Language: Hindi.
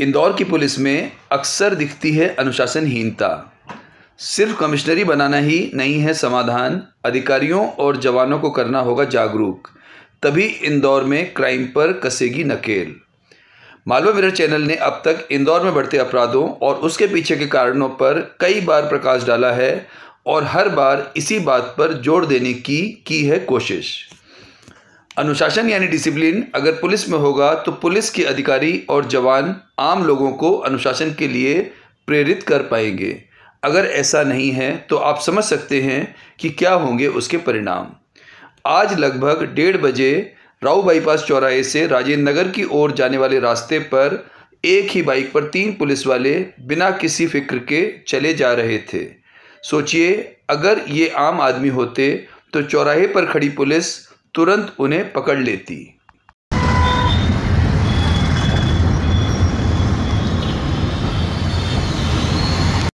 इंदौर की पुलिस में अक्सर दिखती है अनुशासनहीनता सिर्फ कमिश्नरी बनाना ही नहीं है समाधान अधिकारियों और जवानों को करना होगा जागरूक तभी इंदौर में क्राइम पर कसेगी नकेल मालवा मिरर चैनल ने अब तक इंदौर में बढ़ते अपराधों और उसके पीछे के कारणों पर कई बार प्रकाश डाला है और हर बार इसी बात पर जोर देने की की है कोशिश अनुशासन यानी डिसिप्लिन अगर पुलिस में होगा तो पुलिस के अधिकारी और जवान आम लोगों को अनुशासन के लिए प्रेरित कर पाएंगे अगर ऐसा नहीं है तो आप समझ सकते हैं कि क्या होंगे उसके परिणाम आज लगभग डेढ़ बजे राव बाईपास चौराहे से राजेंद्र नगर की ओर जाने वाले रास्ते पर एक ही बाइक पर तीन पुलिस वाले बिना किसी फिक्र के चले जा रहे थे सोचिए अगर ये आम आदमी होते तो चौराहे पर खड़ी पुलिस तुरंत उन्हें पकड़ लेती